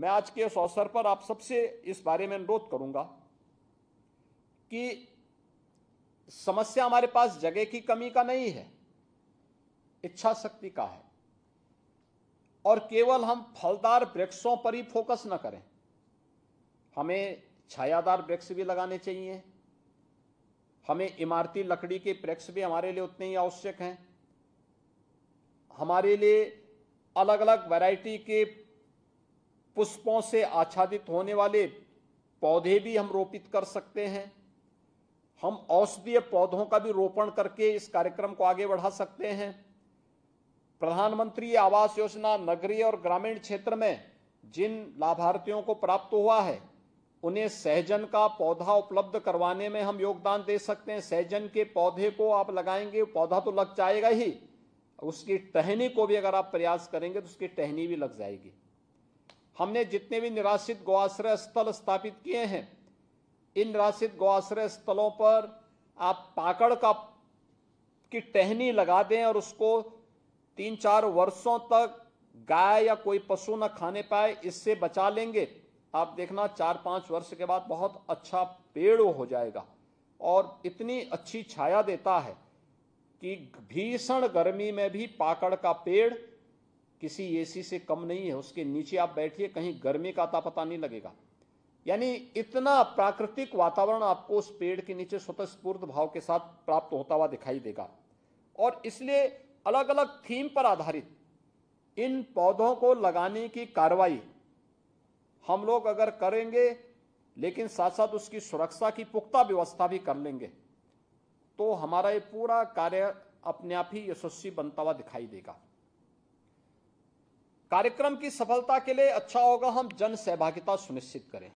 मैं आज के इस अवसर पर आप सबसे इस बारे में अनुरोध करूंगा कि समस्या हमारे पास जगह की कमी का नहीं है इच्छा शक्ति का है और केवल हम फलदार वृक्षों पर ही फोकस न करें हमें छायादार वृक्ष भी लगाने चाहिए हमें इमारती लकड़ी के वृक्ष भी हमारे लिए उतने ही आवश्यक हैं हमारे लिए अलग अलग वैरायटी के पुष्पों से आच्छादित होने वाले पौधे भी हम रोपित कर सकते हैं हम औषधीय पौधों का भी रोपण करके इस कार्यक्रम को आगे बढ़ा सकते हैं प्रधानमंत्री आवास योजना नगरीय और ग्रामीण क्षेत्र में जिन लाभार्थियों को प्राप्त हुआ है उन्हें सहजन का पौधा उपलब्ध करवाने में हम योगदान दे सकते हैं सहजन के पौधे को आप लगाएंगे पौधा तो लग जाएगा ही उसकी टहनी को भी अगर आप प्रयास करेंगे तो उसकी टहनी भी लग जाएगी हमने जितने भी निराश्रित गोआश्रय स्थल स्थापित किए हैं इन निराश्रित गोआश्रय स्थलों पर आप पाकड़ का की टहनी लगा दें और उसको तीन चार वर्षों तक गाय या कोई पशु न खाने पाए इससे बचा लेंगे आप देखना चार पांच वर्ष के बाद बहुत अच्छा पेड़ हो जाएगा और इतनी अच्छी छाया देता है कि भीषण गर्मी में भी पाकड़ का पेड़ किसी एसी से कम नहीं है उसके नीचे आप बैठिए कहीं गर्मी का आता पता नहीं लगेगा यानी इतना प्राकृतिक वातावरण आपको उस पेड़ के नीचे स्वतः स्वतस्फूर्त भाव के साथ प्राप्त होता हुआ दिखाई देगा और इसलिए अलग अलग थीम पर आधारित इन पौधों को लगाने की कार्रवाई हम लोग अगर करेंगे लेकिन साथ साथ उसकी सुरक्षा की पुख्ता व्यवस्था भी कर लेंगे तो हमारा ये पूरा कार्य अपने आप ही यशस्वी बनता हुआ दिखाई देगा कार्यक्रम की सफलता के लिए अच्छा होगा हम जन सहभागिता सुनिश्चित करें